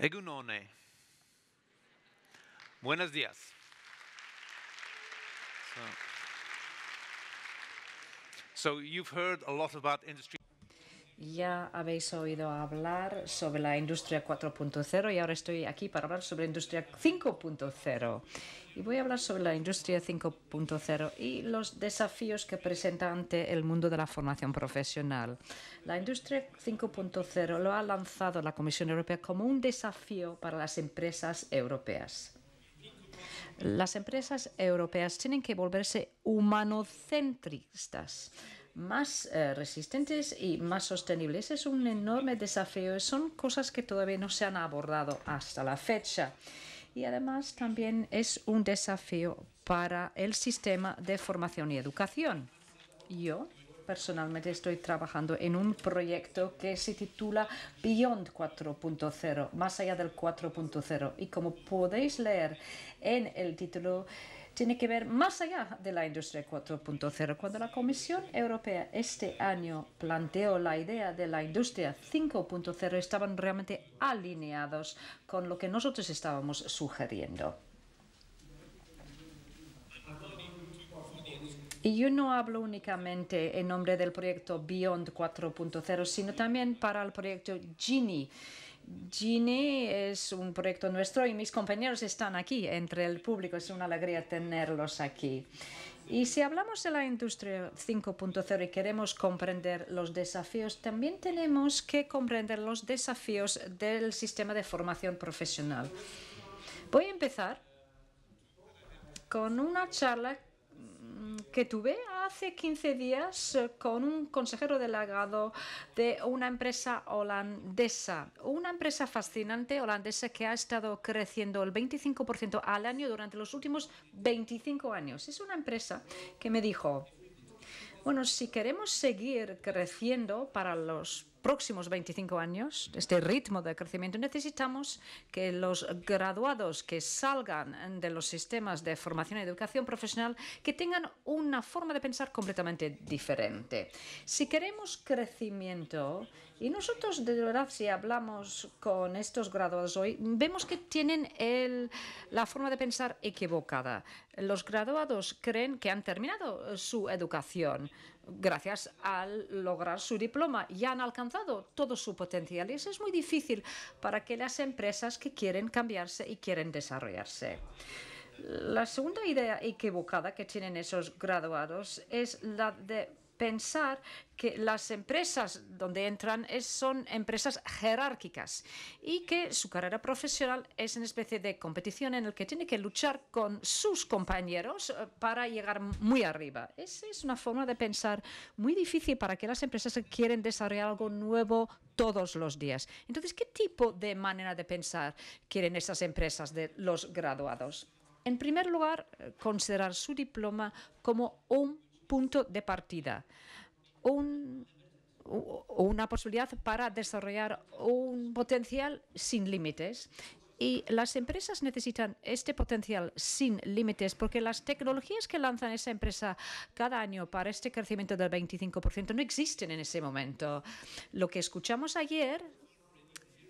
Egunone. Buenos días. So, so you've heard a lot about industry. Ya habéis oído hablar sobre la industria 4.0 y ahora estoy aquí para hablar sobre industria 5.0. Y voy a hablar sobre la industria 5.0 y los desafíos que presenta ante el mundo de la formación profesional. La industria 5.0 lo ha lanzado la Comisión Europea como un desafío para las empresas europeas. Las empresas europeas tienen que volverse humanocentristas más eh, resistentes y más sostenibles. Es un enorme desafío. Son cosas que todavía no se han abordado hasta la fecha. Y además también es un desafío para el sistema de formación y educación. Yo personalmente estoy trabajando en un proyecto que se titula Beyond 4.0, más allá del 4.0. Y como podéis leer en el título, tiene que ver más allá de la industria 4.0. Cuando la Comisión Europea este año planteó la idea de la industria 5.0, estaban realmente alineados con lo que nosotros estábamos sugiriendo. Y yo no hablo únicamente en nombre del proyecto Beyond 4.0, sino también para el proyecto Genie Gini es un proyecto nuestro y mis compañeros están aquí entre el público. Es una alegría tenerlos aquí. Y si hablamos de la industria 5.0 y queremos comprender los desafíos, también tenemos que comprender los desafíos del sistema de formación profesional. Voy a empezar con una charla mm, que tuve hace 15 días eh, con un consejero delegado de una empresa holandesa, una empresa fascinante holandesa que ha estado creciendo el 25% al año durante los últimos 25 años. Es una empresa que me dijo, bueno, si queremos seguir creciendo para los próximos 25 años, este ritmo de crecimiento, necesitamos que los graduados que salgan de los sistemas de formación y educación profesional que tengan una forma de pensar completamente diferente. Si queremos crecimiento, y nosotros de verdad si hablamos con estos graduados hoy, vemos que tienen la forma de pensar equivocada. Los graduados creen que han terminado su educación gracias al lograr su diploma, ya han alcanzado todo su potencial y eso es muy difícil para aquellas empresas que quieren cambiarse y quieren desarrollarse. La segunda idea equivocada que tienen esos graduados es la de pensar que las empresas donde entran son empresas jerárquicas y que su carrera profesional es una especie de competición en la que tiene que luchar con sus compañeros eh, para llegar muy arriba. Esa es una forma de pensar muy difícil para que las empresas quieran quieren desarrollar algo nuevo todos los días. Entonces, ¿qué tipo de manera de pensar quieren esas empresas de los graduados? En primer lugar, eh, considerar su diploma como un punto de partida. una posibilidad para desarrollar un potencial sin límites. Y las empresas necesitan este potencial sin límites porque las tecnologías que lanzan esa empresa cada año para este crecimiento del 25% no existen en ese momento. Lo que escuchamos ayer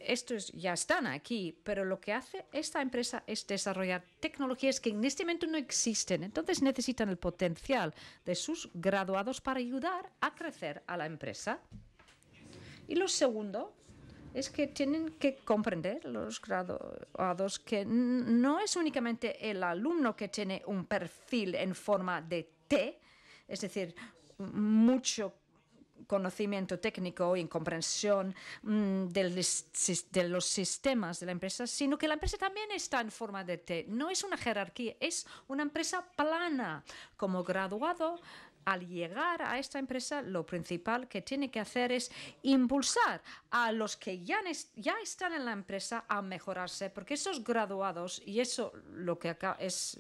estos ya están aquí, pero lo que hace esta empresa es desarrollar tecnologías que en este momento no existen. Entonces necesitan el potencial de sus graduados para ayudar a crecer a la empresa. Y lo segundo es que tienen que comprender los graduados que no es únicamente el alumno que tiene un perfil en forma de T, es decir, mucho conocimiento técnico y incomprensión comprensión mm, de los sistemas de la empresa, sino que la empresa también está en forma de T. No es una jerarquía, es una empresa plana. Como graduado, al llegar a esta empresa, lo principal que tiene que hacer es impulsar a los que ya, están en la empresa a mejorarse, porque esos graduados, y eso lo que acá es,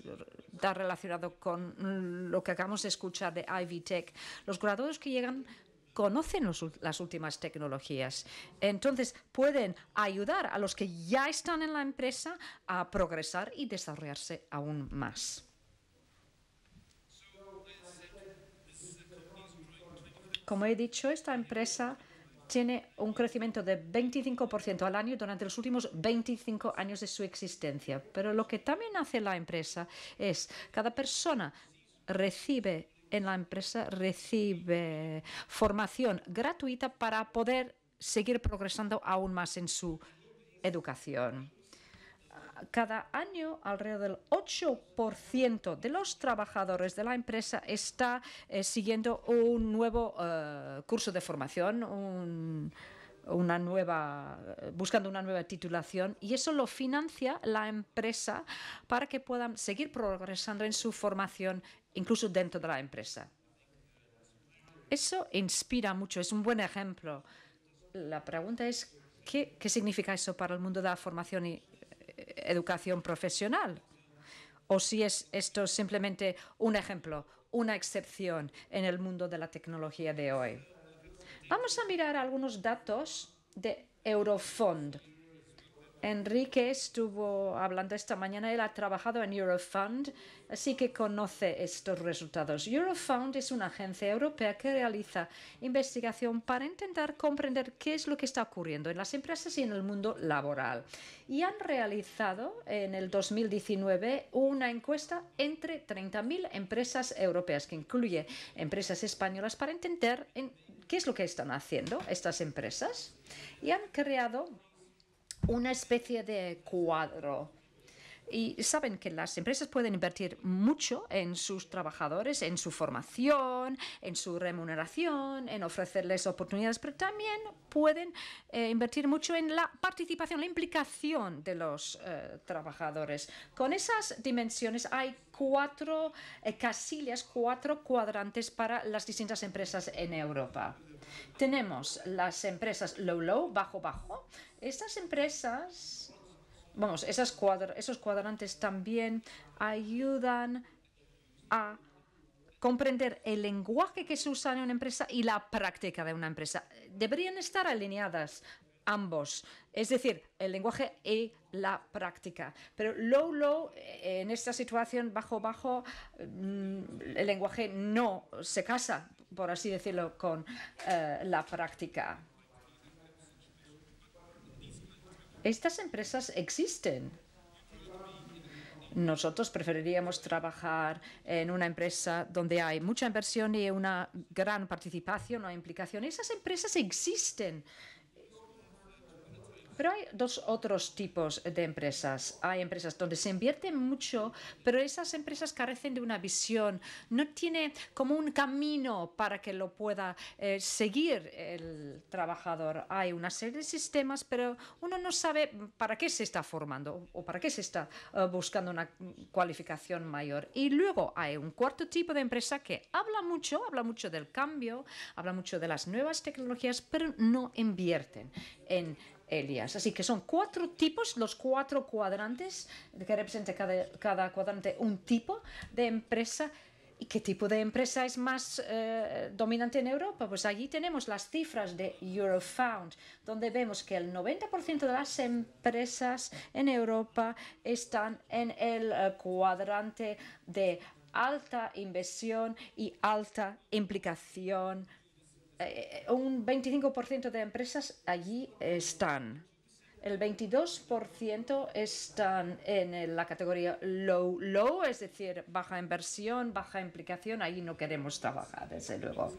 está relacionado con lo que acabamos de escuchar de Ivy Tech, los graduados que llegan conocen las últimas tecnologías. Entonces, pueden ayudar a los que ya están en la empresa a progresar y desarrollarse aún más. Como he dicho, esta empresa tiene un crecimiento de 25% al año durante los últimos 25 años de su existencia. Pero lo que también hace la empresa es cada persona recibe en la empresa recibe formación gratuita para poder seguir progresando aún más en su educación. Cada año, alrededor del 8% de los trabajadores de la empresa está eh, siguiendo un nuevo eh, curso de formación, una nueva, buscando una nueva titulación y eso lo financia la empresa para que puedan seguir progresando en su formación incluso dentro de la empresa. Eso inspira mucho, es un buen ejemplo. La pregunta es, ¿qué, significa eso para el mundo de la formación y eh, educación profesional? ¿O si es esto simplemente un ejemplo, una excepción en el mundo de la tecnología de hoy? Vamos a mirar algunos datos de Eurofond Enrique estuvo hablando esta mañana, él ha trabajado en Eurofund, así que conoce estos resultados. Eurofund es una agencia europea que realiza investigación para intentar comprender qué es lo que está ocurriendo en las empresas y en el mundo laboral. Y han realizado en el 2019 una encuesta entre 30.000 empresas europeas, que incluye empresas españolas, para entender qué es lo que están haciendo estas empresas. Y han creado una especie de cuadro. Y saben que las empresas pueden invertir mucho en sus trabajadores, en su formación, en su remuneración, en ofrecerles oportunidades, pero también pueden eh, invertir mucho en la participación, la implicación de los eh, trabajadores. Con esas dimensiones hay cuatro eh, casillas, cuatro cuadrantes para las distintas empresas en Europa. Tenemos las empresas low low, bajo bajo. Estas empresas, vamos, esas cuadra, esos cuadrantes también ayudan a comprender el lenguaje que se usa en una empresa y la práctica de una empresa. Deberían estar alineadas ambos, es decir, el lenguaje y la práctica. Pero low, low, eh, en esta situación bajo, bajo, mm, el lenguaje no se casa por así decirlo, con eh, la práctica. Estas empresas existen. Nosotros preferiríamos trabajar en una empresa donde hay mucha inversión y una gran participación o implicación. Esas empresas existen pero hay dos otros tipos de empresas. Hay empresas donde se invierte mucho, pero esas empresas carecen de una visión, no tiene como un camino para que lo pueda eh, seguir el trabajador. Hay una serie de sistemas, pero uno no sabe para qué se está formando o para qué se está eh, buscando una cualificación mayor. Y luego hay un cuarto tipo de empresa que habla mucho, habla mucho del cambio, habla mucho de las nuevas tecnologías, pero no invierten en Elias. Así que son cuatro tipos, los cuatro cuadrantes, que representa cada, cuadrante un tipo de empresa. ¿Y qué tipo de empresa es más eh, dominante en Europa? Pues allí tenemos las cifras de Eurofound, donde vemos que el 90% de las empresas en Europa están en el eh, cuadrante de alta inversión y alta implicación eh, eh, un 25% de empresas allí están. El 22% están en la categoría low, low, es decir, baja inversión, baja implicación. Ahí no queremos trabajar, desde luego.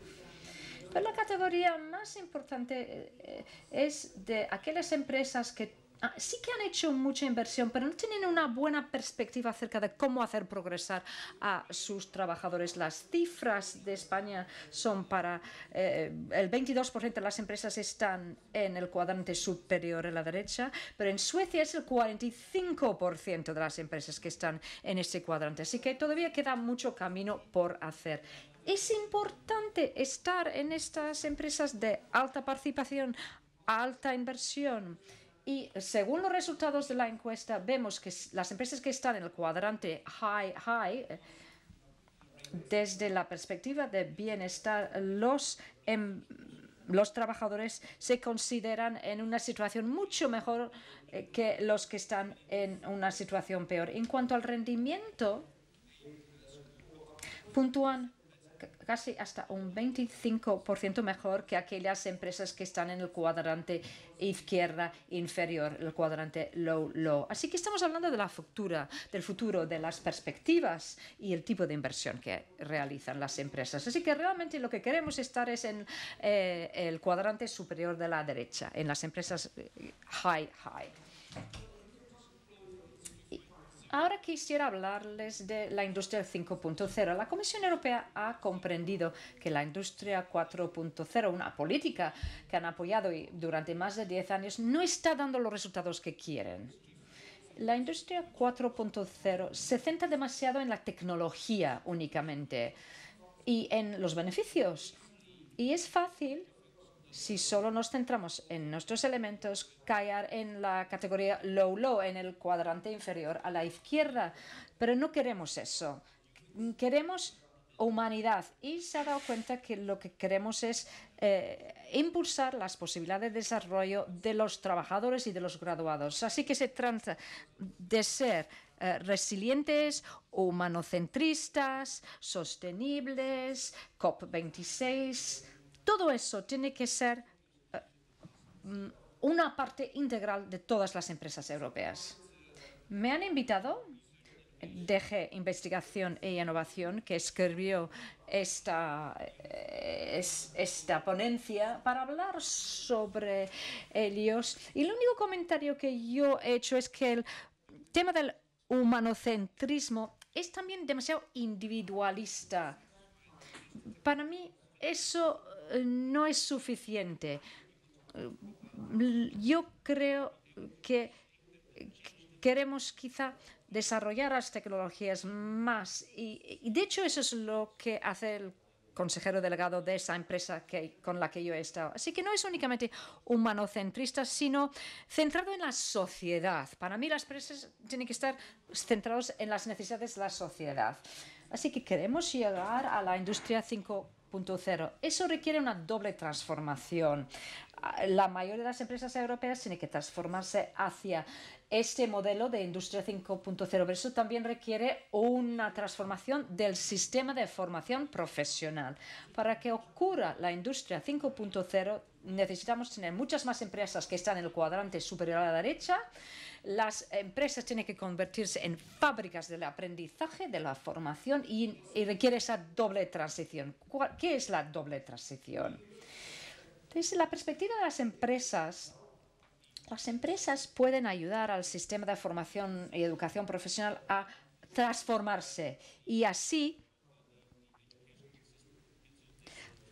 Pero la categoría más importante eh, es de aquellas empresas que Ah, sí que han hecho mucha inversión, pero no tienen una buena perspectiva acerca de cómo hacer progresar a sus trabajadores. Las cifras de España son para eh, el 22% de las empresas están en el cuadrante superior a la derecha, pero en Suecia es el 45% de las empresas que están en ese cuadrante. Así que todavía queda mucho camino por hacer. Es importante estar en estas empresas de alta participación, alta inversión. Y según los resultados de la encuesta, vemos que las empresas que están en el cuadrante high, high, eh, desde la perspectiva de bienestar, los, em, los trabajadores se consideran en una situación mucho mejor eh, que los que están en una situación peor. En cuanto al rendimiento, puntúan casi hasta un 25% mejor que aquellas empresas que están en el cuadrante izquierda inferior, el cuadrante low low. Así que estamos hablando de la futura, del futuro, de las perspectivas y el tipo de inversión que realizan las empresas. Así que realmente lo que queremos estar es en eh, el cuadrante superior de la derecha, en las empresas eh, high high. Ahora quisiera hablarles de la industria 5.0. La Comisión Europea ha comprendido que la industria 4.0, una política que han apoyado durante más de 10 años, no está dando los resultados que quieren. La industria 4.0 se centra demasiado en la tecnología únicamente y en los beneficios. Y es fácil si solo nos centramos en nuestros elementos, caer en la categoría low-low, en el cuadrante inferior a la izquierda. Pero no queremos eso. Queremos humanidad y se ha dado cuenta que lo que queremos es eh, impulsar las posibilidades de desarrollo de los trabajadores y de los graduados. Así que se trata de ser eh, resilientes, humanocentristas, sostenibles, COP26 todo eso tiene que ser eh, mm, una parte integral de todas las empresas europeas. Me han invitado DG Investigación e Innovación, que escribió esta, eh, esta ponencia para hablar sobre ellos. Y el único comentario que yo he hecho es que el tema del humanocentrismo es también demasiado individualista. Para mí eso eh, no es suficiente. Eh, yo creo que queremos quizá desarrollar las tecnologías más y, de hecho eso es lo que hace el consejero delegado de esa empresa que, con la que yo he estado. Así que no es únicamente humanocentrista, sino centrado en la sociedad. Para mí las empresas tienen que estar centradas en las necesidades de la sociedad. Así que queremos llegar a la industria 5 eso requiere una doble transformación. Ah, la mayoría de las empresas europeas tienen que transformarse hacia este modelo de industria 5.0, pero eso también requiere una transformación del sistema de formación profesional. Para que ocurra la industria 5.0 necesitamos tener muchas más empresas que están en el cuadrante superior a la derecha las empresas tienen que convertirse en fábricas del aprendizaje, de la formación y, requiere esa doble transición. ¿Qué es la doble transición? Desde la perspectiva de las empresas, las empresas pueden ayudar al sistema de formación y educación profesional a transformarse y así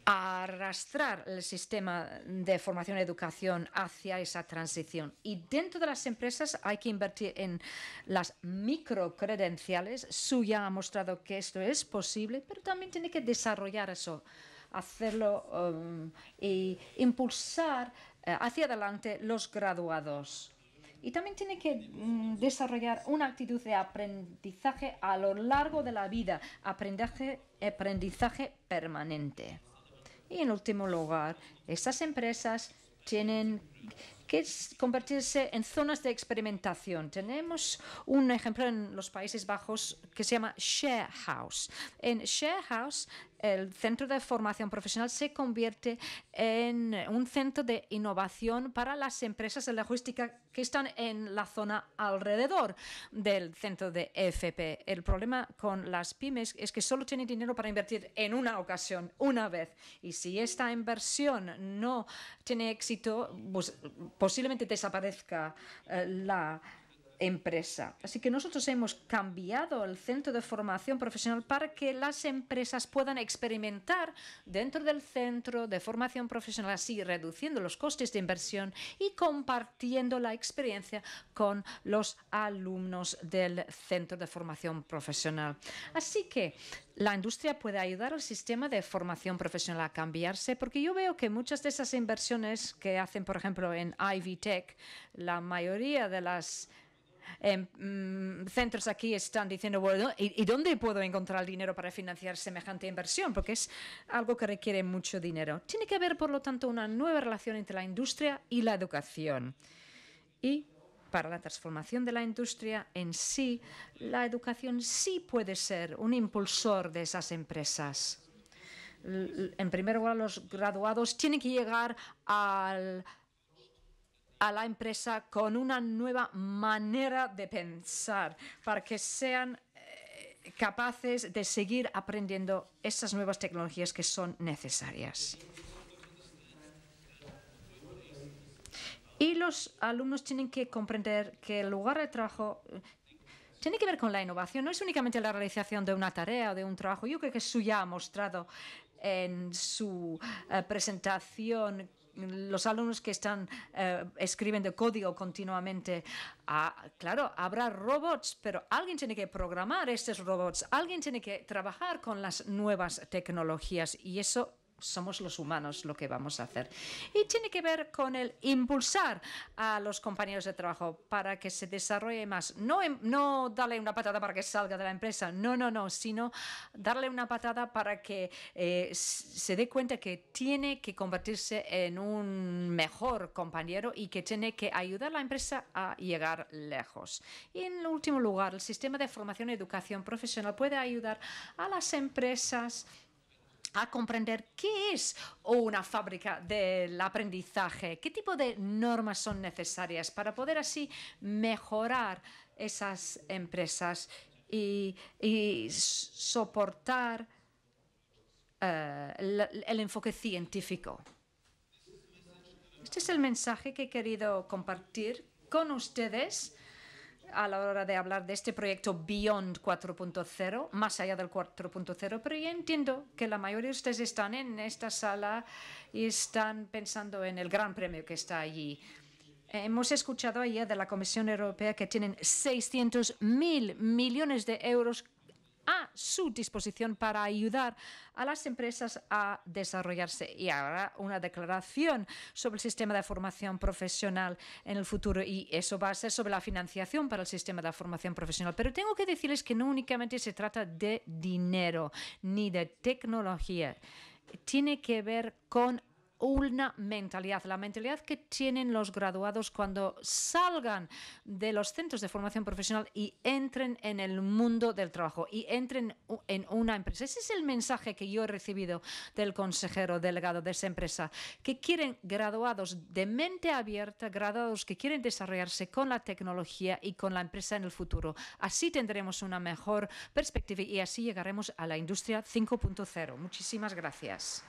arrastrar el sistema de formación y educación hacia esa transición. Y dentro de las empresas hay que invertir en las credenciales Suya ha mostrado que esto es posible, pero también tiene que desarrollar eso, hacerlo e impulsar eh, hacia adelante los graduados. Y también tiene que mm, desarrollar una actitud de aprendizaje a lo largo de la vida, aprendizaje, aprendizaje permanente. Y en último lugar, estas empresas tienen que es convertirse en zonas de experimentación. Tenemos un ejemplo en los Países Bajos que se llama Share House. En Share House, el centro de formación profesional se convierte en un centro de innovación para las empresas de logística que están en la zona alrededor del centro de FP. El problema con las pymes es que solo tienen dinero para invertir en una ocasión, una vez. Y si esta inversión no tiene éxito, pues posiblemente desaparezca eh, la empresa. Así que nosotros hemos cambiado el centro de formación profesional para que las empresas puedan experimentar dentro del centro de formación profesional, así reduciendo los costes de inversión y compartiendo la experiencia con los alumnos del centro de formación profesional. Así que la industria puede ayudar al sistema de formación profesional a cambiarse, porque yo veo que muchas de esas inversiones que hacen, por ejemplo, en Ivy Tech, la mayoría de las Em, mm, centros aquí están diciendo, bueno, ¿y, ¿y, dónde puedo encontrar dinero para financiar semejante inversión? Porque es algo que requiere mucho dinero. Tiene que haber, por lo tanto, una nueva relación entre la industria y la educación. Y para la transformación de la industria en sí, la educación sí puede ser un impulsor de esas empresas. En primer lugar, los graduados tienen que llegar al a la empresa con una nueva manera de pensar para que sean eh, capaces de seguir aprendiendo esas nuevas tecnologías que son necesarias. Y los alumnos tienen que comprender que el lugar de trabajo eh, tiene que ver con la innovación, no es únicamente la realización de una tarea o de un trabajo. Yo creo que suya ya ha mostrado en su eh, presentación los alumnos que están eh, escriben de código continuamente. Ah, claro, habrá robots, pero alguien tiene que programar estos robots, alguien tiene que trabajar con las nuevas tecnologías y eso somos los humanos lo que vamos a hacer. Y tiene que ver con el impulsar a los compañeros de trabajo para que se desarrolle más. No, em, no darle una patada para que salga de la empresa, no, no, no, sino darle una patada para que eh, se dé cuenta que tiene que convertirse en un mejor compañero y que tiene que ayudar a la empresa a llegar lejos. Y en último lugar, el sistema de formación y educación profesional puede ayudar a las empresas a comprender qué es una fábrica del aprendizaje, qué tipo de normas son necesarias para poder así mejorar esas empresas y, soportar eh, el enfoque científico. Este es el mensaje que he querido compartir con ustedes a la hora de hablar de este proyecto Beyond 4.0, más allá del 4.0, pero yo entiendo que la mayoría de ustedes están en esta sala y están pensando en el gran premio que está allí. Hemos escuchado ayer de la Comisión Europea que tienen 600 mil millones de euros a su disposición para ayudar a las empresas a desarrollarse. Y ahora una declaración sobre el sistema de formación profesional en el futuro y eso va a ser sobre la financiación para el sistema de formación profesional. Pero tengo que decirles que no únicamente se trata de dinero ni de tecnología. Tiene que ver con una mentalidad, la mentalidad que tienen los graduados cuando salgan de los centros de formación profesional y entren en el mundo del trabajo y entren en una empresa. Ese es el mensaje que yo he recibido del consejero delegado de esa empresa, que quieren graduados de mente abierta, graduados que quieren desarrollarse con la tecnología y con la empresa en el futuro. Así tendremos una mejor perspectiva y así llegaremos a la industria 5.0. Muchísimas gracias.